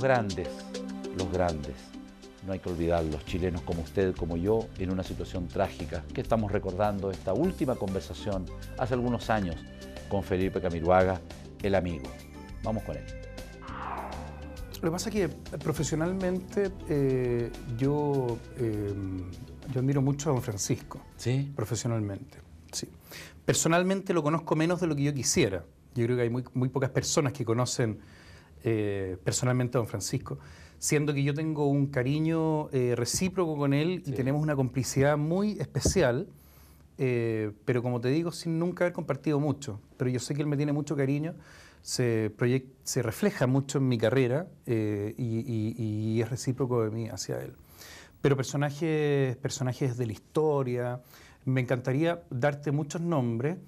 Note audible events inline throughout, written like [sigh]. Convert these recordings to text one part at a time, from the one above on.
grandes, los grandes, no hay que olvidar los chilenos como usted, como yo, en una situación trágica, que estamos recordando esta última conversación hace algunos años con Felipe Camiruaga, el amigo. Vamos con él. Lo que pasa es que eh, profesionalmente eh, yo, eh, yo admiro mucho a don Francisco. Sí. Profesionalmente, sí. Personalmente lo conozco menos de lo que yo quisiera. Yo creo que hay muy, muy pocas personas que conocen eh, personalmente a don Francisco, siendo que yo tengo un cariño eh, recíproco con él y tenemos una complicidad muy especial, eh, pero como te digo, sin nunca haber compartido mucho. Pero yo sé que él me tiene mucho cariño, se, se refleja mucho en mi carrera y, es recíproco de mí hacia él. Pero personajes, personajes de la historia, me encantaría darte muchos nombres,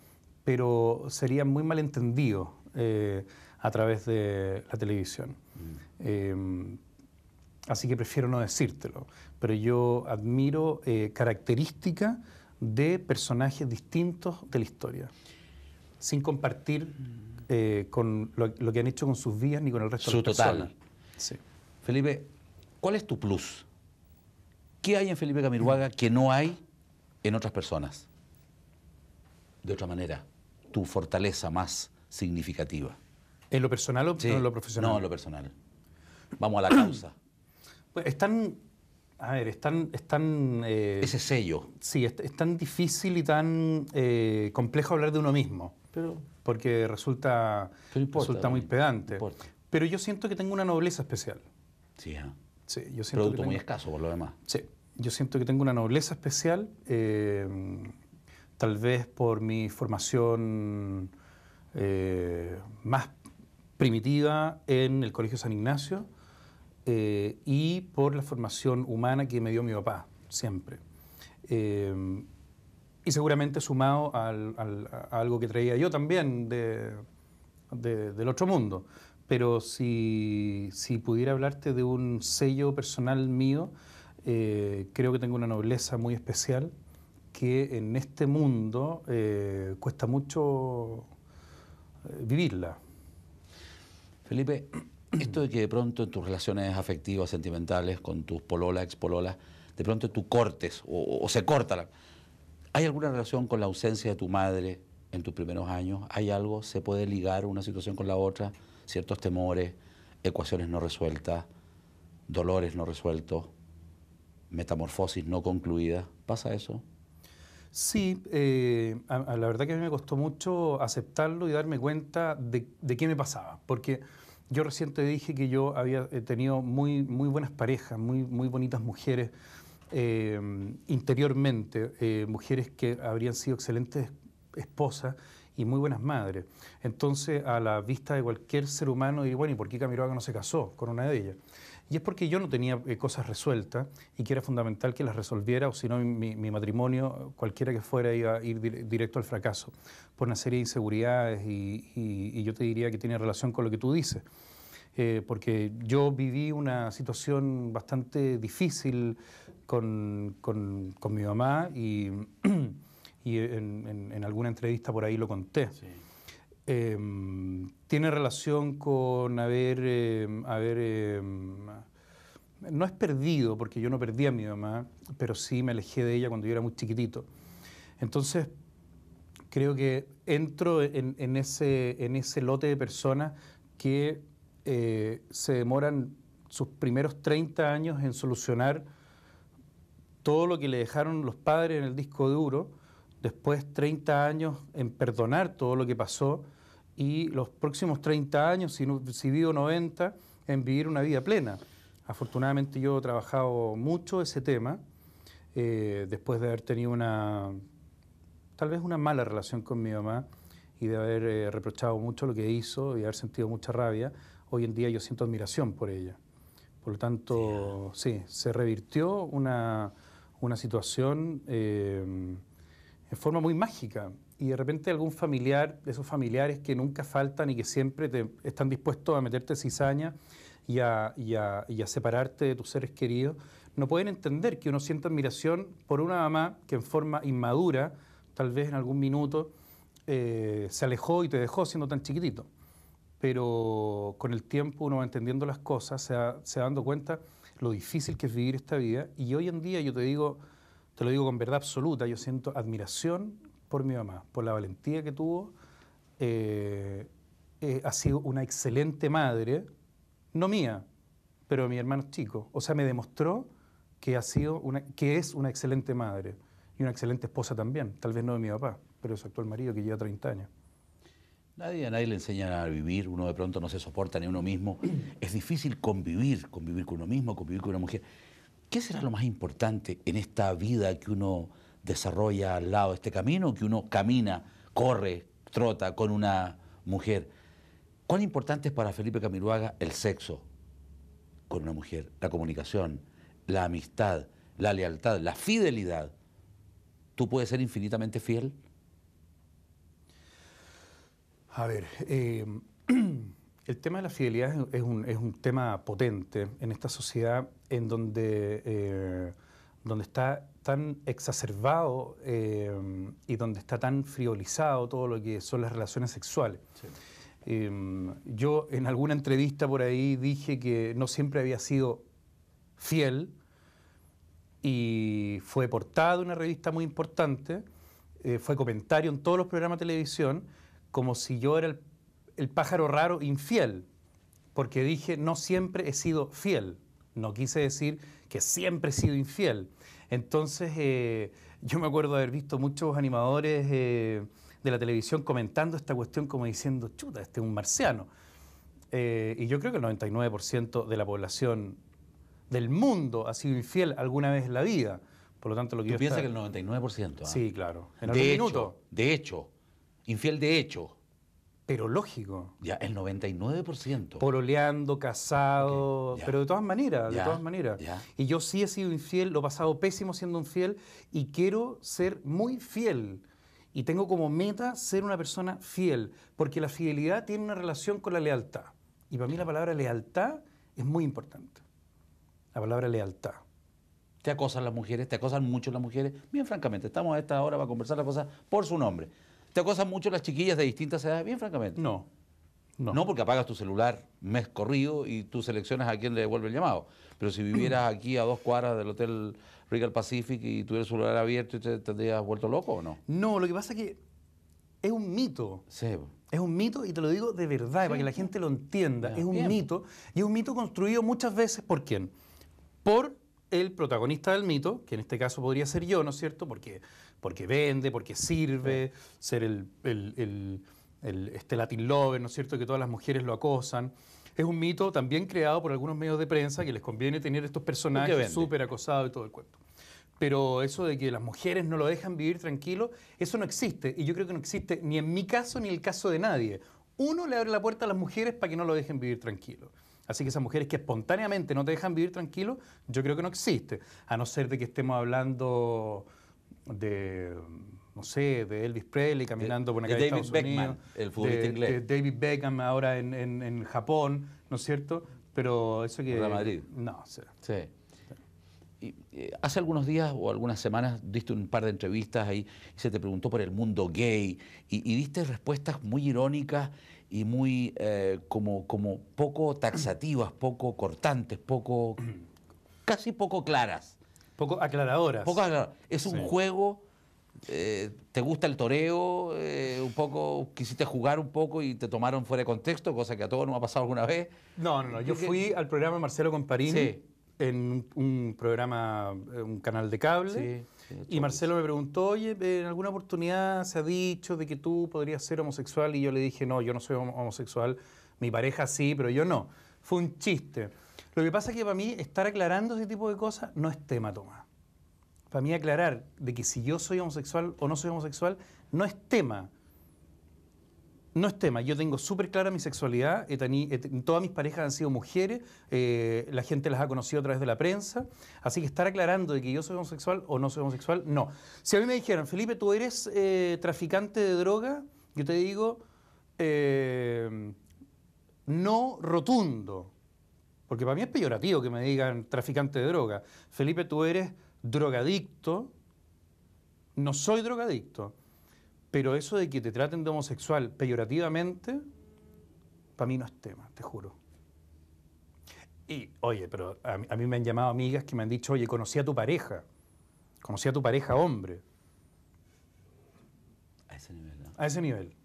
pero sería muy malentendido. entendido a través de la televisión. Mm. Em, así que prefiero no decírtelo, pero yo admiro eh, características de personajes distintos de la historia, sin compartir mm. eh, con lo, que han hecho con sus vías ni con el resto de las total. Felipe, ¿cuál es tu plus? ¿Qué hay en Felipe Camiruaga que no hay en otras personas? De otra manera, tu fortaleza más significativa. ¿En lo personal o en lo profesional? No, en lo personal. Vamos a la causa. [clears throat] Es pues están. A ver, es tan. Eh, Ese sello. Sí, es, tan difícil y tan eh, complejo hablar de uno mismo. Porque resulta, resulta muy pedante. Pero yo siento que tengo una nobleza especial. Sí, ah. sí yo siento Producto muy escaso, por lo demás. Sí, yo siento que tengo una nobleza especial, eh, tal vez por mi formación más primitiva en el Colegio San Ignacio eh, y por la formación humana que me dio mi papá, siempre. Eh, y seguramente sumado al, a algo que traía yo también del otro mundo. Pero si, pudiera hablarte de un sello personal mío, eh, creo que tengo una nobleza muy especial que en este mundo cuesta mucho vivirla Felipe, [clears throat] esto de que de pronto en tus relaciones afectivas, sentimentales, con tus pololas, expololas, de pronto tú cortes o, o se corta. La... ¿Hay alguna relación con la ausencia de tu madre en tus primeros años? ¿Hay algo? ¿Se puede ligar una situación con la otra? Ciertos temores, ecuaciones no resueltas, dolores no resueltos, metamorfosis no concluida. ¿Pasa eso? Sí, eh, a, la verdad que a mí me costó mucho aceptarlo y darme cuenta de, qué me pasaba, porque yo reciente dije que yo había tenido muy, muy buenas parejas, muy, muy bonitas mujeres eh, interiormente, eh, mujeres que habrían sido excelentes esposas y muy buenas madres. Entonces, a la vista de cualquier ser humano, ...y bueno, ¿y por qué Camiroaga no se casó con una de ellas? Y es porque yo no tenía eh, cosas resueltas y que era fundamental que las resolviera, o si no, mi, matrimonio, cualquiera que fuera, iba a ir directo al fracaso, por una serie de inseguridades y, yo te diría que tiene relación con lo que tú dices. Eh, porque yo viví una situación bastante difícil con, con, con mi mamá y [clears throat] y en, alguna entrevista por ahí lo conté. Em, tiene relación con haber, em, em, no es perdido, porque yo no perdí a mi mamá, pero sí me alejé de ella cuando yo era muy chiquitito. Entonces, creo que entro en, ese, en ese lote de personas que eh, se demoran sus primeros 30 años en solucionar todo lo que le dejaron los padres en el disco duro después 30 años en perdonar todo lo que pasó y los próximos 30 años, si, si vivo 90, en vivir una vida plena. Afortunadamente yo he trabajado mucho ese tema, eh, después de haber tenido una, tal vez una mala relación con mi mamá y de haber eh, reprochado mucho lo que hizo y haber sentido mucha rabia, hoy en día yo siento admiración por ella. Por lo tanto, sí, se revirtió una, una situación eh, en forma muy mágica. Y de repente algún familiar, de esos familiares que nunca faltan y que siempre te, están dispuestos a meterte cizaña y a, y a separarte de tus seres queridos, no pueden entender que uno sienta admiración por una mamá que en forma inmadura, tal vez en algún minuto, eh, se alejó y te dejó siendo tan chiquitito. Pero con el tiempo uno va entendiendo las cosas, se se va dando cuenta lo difícil que es vivir esta vida. Y hoy en día yo te digo, te lo digo con verdad absoluta, yo siento admiración por mi mamá, por la valentía que tuvo. Eh, eh, ha sido una excelente madre, no mía, pero de mi hermano chico. O sea, me demostró que, ha sido que es una excelente madre y una excelente esposa también, tal vez no de mi papá, pero de su actual marido que lleva 30 años. Nadie, a nadie le enseña a vivir, uno de pronto no se soporta ni uno mismo. Es difícil convivir, convivir con uno mismo, convivir con una mujer. ¿Qué será lo más importante en esta vida que uno desarrolla al lado de este camino, que uno camina, corre, trota con una mujer? ¿Cuán importante es para Felipe Camiruaga el sexo con una mujer, la comunicación, la amistad, la lealtad, la fidelidad? ¿Tú puedes ser infinitamente fiel? A ver, eh, [clears throat] El tema de la fidelidad es un, tema potente en esta sociedad en donde, eh, donde está tan exacerbado eh, y donde está tan friolizado todo lo que son las relaciones sexuales. Em, yo en alguna entrevista por ahí dije que no siempre había sido fiel y fue portada de una revista muy importante, eh, fue comentario en todos los programas de televisión, como si yo era el el pájaro raro infiel, porque dije, no siempre he sido fiel. No quise decir que siempre he sido infiel. Entonces, eh, yo me acuerdo haber visto muchos animadores eh, de la televisión comentando esta cuestión como diciendo, chuta, este es un marciano. Eh, y yo creo que el 99% de la población del mundo ha sido infiel alguna vez en la vida. Por lo tanto, lo que ¿Tú yo que el 99%? ¿ah? Sí, claro. de hecho, De hecho, infiel de hecho. Pero lógico. Ya, el 99%. Pololeando, casado, pero de todas maneras, de todas maneras. Y yo sí he sido infiel, lo he pasado pésimo siendo infiel y quiero ser muy fiel. Y tengo como meta ser una persona fiel, porque la fidelidad tiene una relación con la lealtad. Y para mí la palabra lealtad es muy importante. La palabra lealtad. Te acosan las mujeres, te acosan mucho las mujeres. Bien, francamente, estamos a esta hora para conversar las cosas por su nombre ¿Te acosan mucho las chiquillas de distintas edades? Bien, francamente. No. No. porque apagas tu celular mes corrido y tú seleccionas a quién le devuelve el llamado. Pero si vivieras [clears throat] aquí a dos cuadras del Hotel Regal Pacific y tuvieras el celular abierto, y ¿te tendrías vuelto loco o no? No, lo que pasa es que es un mito. Sí. Es un mito y te lo digo de verdad, para que la gente lo entienda. es un mito y es un mito construido muchas veces por quién? Por el protagonista del mito, que en este caso podría ser yo, ¿no es cierto? Porque, porque vende, porque sirve, ser el, el, el, el este Latin Lover, ¿no es cierto? Que todas las mujeres lo acosan. Es un mito también creado por algunos medios de prensa que les conviene tener estos personajes súper acosados y todo el cuento. Pero eso de que las mujeres no lo dejan vivir tranquilo, eso no existe. Y yo creo que no existe ni en mi caso ni en el caso de nadie. Uno le abre la puerta a las mujeres para que no lo dejen vivir tranquilo. Así que esas mujeres que espontáneamente no te dejan vivir tranquilo, yo creo que no existe. A no ser de que estemos hablando de, no sé, de Elvis Presley caminando por una calle de Estados Unidos, el futbolista de, inglés. David Beckham ahora en, Japón, ¿no es cierto? Pero eso que... Real Madrid. No, Sí. Eh, hace algunos días o algunas semanas diste un par de entrevistas ahí y se te preguntó por el mundo gay y, y diste respuestas muy irónicas y muy eh, como, como poco taxativas, poco cortantes, poco casi poco claras. Poco aclaradoras. Es un juego, eh, te gusta el toreo, eh, un poco quisiste jugar un poco y te tomaron fuera de contexto, cosa que a todos nos ha pasado alguna vez. No, no, no. Yo fui al programa Marcelo Comparini en un programa, un canal de cable. Sí y Marcelo me preguntó, oye, eh, ¿en alguna oportunidad se ha dicho de que tú podrías ser homosexual? Y yo le dije, no, yo no soy homosexual, mi pareja sí, pero yo no. Fue un chiste. Lo que pasa es que para mí estar aclarando ese tipo de cosas no es tema, Tomás. Para mí aclarar de que si yo soy homosexual o no soy homosexual no es tema. No es tema, yo tengo súper clara mi sexualidad, todas mis parejas han sido mujeres, eh, la gente las ha conocido a través de la prensa, así que estar aclarando de que yo soy homosexual o no soy homosexual, no. Si a mí me dijeran, Felipe, tú eres eh, traficante de droga, yo te digo, eh, no rotundo, porque para mí es peyorativo que me digan traficante de droga. Felipe, tú eres drogadicto, no soy drogadicto. Pero eso de que te traten de homosexual peyorativamente, para mí no es tema, te juro. Y, oye, pero a mí, me han llamado amigas que me han dicho, oye, conocí a tu pareja, conocí a tu pareja hombre. A ese nivel, ¿no? A ese nivel.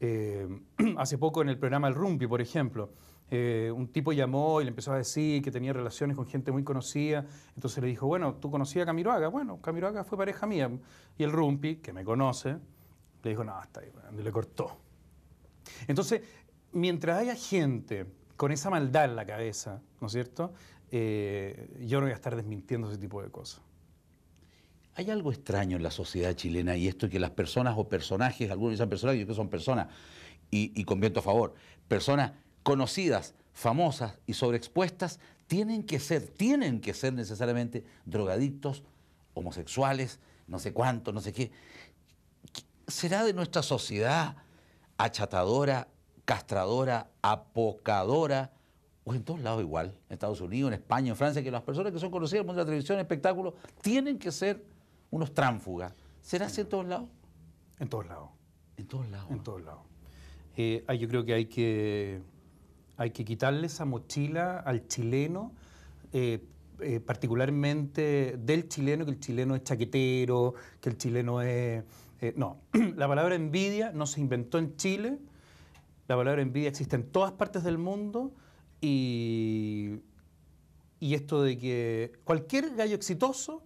Eh, [clears throat] hace poco en el programa El Rumpi, por ejemplo, eh, un tipo llamó y le empezó a decir que tenía relaciones con gente muy conocida. Entonces le dijo, bueno, ¿tú conocías a Camiroaga? Bueno, Camiroaga fue pareja mía. Y el Rumpi, que me conoce, le dijo, no, hasta ahí, le cortó. Entonces, mientras haya gente con esa maldad en la cabeza, ¿no es cierto? Eh, yo no voy a estar desmintiendo ese tipo de cosas. Hay algo extraño en la sociedad chilena y esto que las personas o personajes, algunos dicen personajes, yo creo que son personas, y, y a favor, personas conocidas, famosas y sobreexpuestas tienen que ser, tienen que ser necesariamente drogadictos, homosexuales, no sé cuánto, no sé qué. ¿Será de nuestra sociedad achatadora, castradora, apocadora? O en todos lados igual, en Estados Unidos, en España, en Francia, que las personas que son conocidas en el mundo de la televisión, espectáculos, tienen que ser unos tránfugas. ¿Será así en todos lados? En todos lados. En todos lados. En todos lados. Eh, ah, yo creo que hay que hay que quitarle esa mochila al chileno. Eh, eh, particularmente del chileno, que el chileno es chaquetero, que el chileno es... Eh, no, [clears throat] la palabra envidia no se inventó en Chile, la palabra envidia existe en todas partes del mundo y, esto de que cualquier gallo exitoso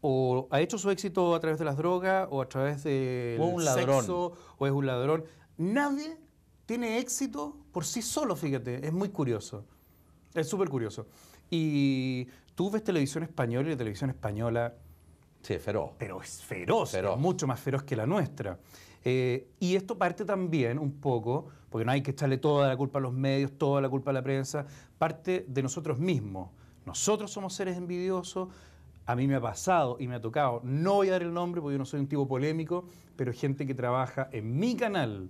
o ha hecho su éxito a través de las drogas o a través de sexo o es un ladrón, nadie tiene éxito por sí solo, fíjate, es muy curioso. Es súper curioso. Y tú ves televisión española y la televisión española... Sí, es feroz. Pero es feroz, mucho más feroz que la nuestra. Eh, y esto parte también un poco, porque no hay que echarle toda la culpa a los medios, toda la culpa a la prensa, parte de nosotros mismos. Nosotros somos seres envidiosos, a mí me ha pasado y me ha tocado, no voy a dar el nombre porque yo no soy un tipo polémico, pero gente que trabaja en mi canal,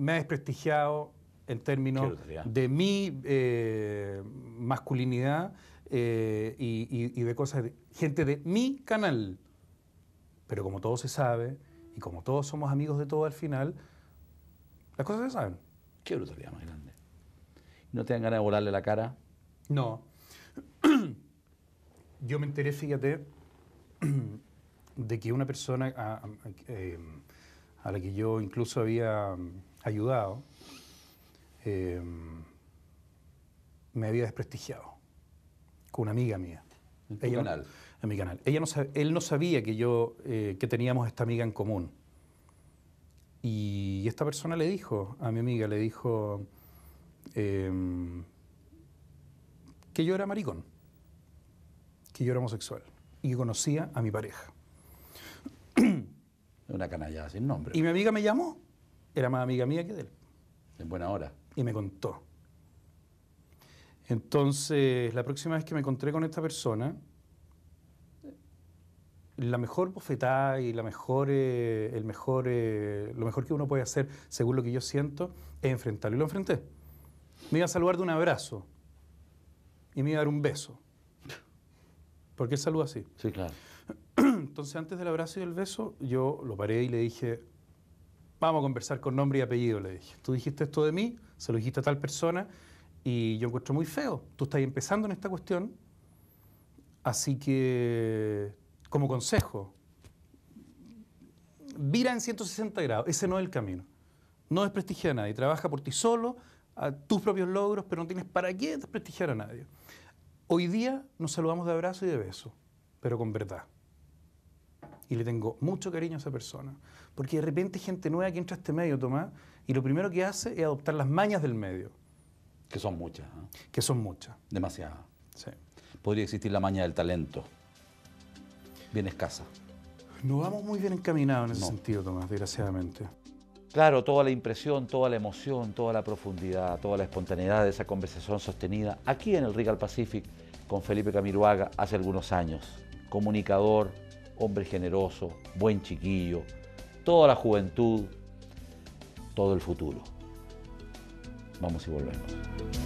me ha desprestigiado en términos de mi eh, masculinidad eh, y, de cosas, de, gente de mi canal. Pero como todo se sabe y como todos somos amigos de todo al final, las cosas se saben. Qué brutalidad más grande. ¿No te dan ganas de volarle la cara? No. [clears throat] Yo me enteré, fíjate, [clears throat] de que una persona eh, a la que yo incluso había ayudado, eh, me había desprestigiado con una amiga mía. En canal. En mi canal. Ella no, él no sabía que yo, eh, que teníamos esta amiga en común. Y esta persona le dijo, a mi amiga, le dijo em, que yo era maricón, que yo era homosexual y que conocía a mi pareja. Una canalla sin nombre. Y mi amiga me llamó era más amiga mía que de él. En buena hora. Y me contó. Entonces, la próxima vez que me encontré con esta persona, la mejor bofetada y la mejor, eh, el mejor, eh, lo mejor que uno puede hacer, según lo que yo siento, es enfrentarlo. Y lo enfrenté. Me iba a saludar de un abrazo y me iba a dar un beso. Porque él saluda así. Sí, claro. [clears throat] Entonces, antes del abrazo y del beso, yo lo paré y le dije, vamos a conversar con nombre y apellido, le dije. Tú dijiste esto de mí, se lo dijiste a tal persona y yo encuentro muy feo. Tú estás empezando en esta cuestión, así que como consejo, vira en 160 grados, ese no es el camino. No desprestigia a nadie, trabaja por ti solo, a tus propios logros, pero no tienes para qué desprestigiar a nadie. Hoy día nos saludamos de abrazo y de beso, pero con verdad y le tengo mucho cariño a esa persona. Porque de repente hay gente nueva que entra a este medio, Tomás, y lo primero que hace es adoptar las mañas del medio. Que son muchas. ¿ah? Que son muchas. Demasiadas. Sí. Podría existir la maña del talento. Bien escasa. No vamos muy bien encaminados en ese sentido, Tomás, desgraciadamente. Claro, toda la impresión, toda la emoción, toda la profundidad, toda la espontaneidad de esa conversación sostenida aquí en el Regal Pacific con Felipe Camiruaga hace algunos años. Comunicador, hombre generoso, buen chiquillo, toda la juventud, todo el futuro. Vamos y volvemos.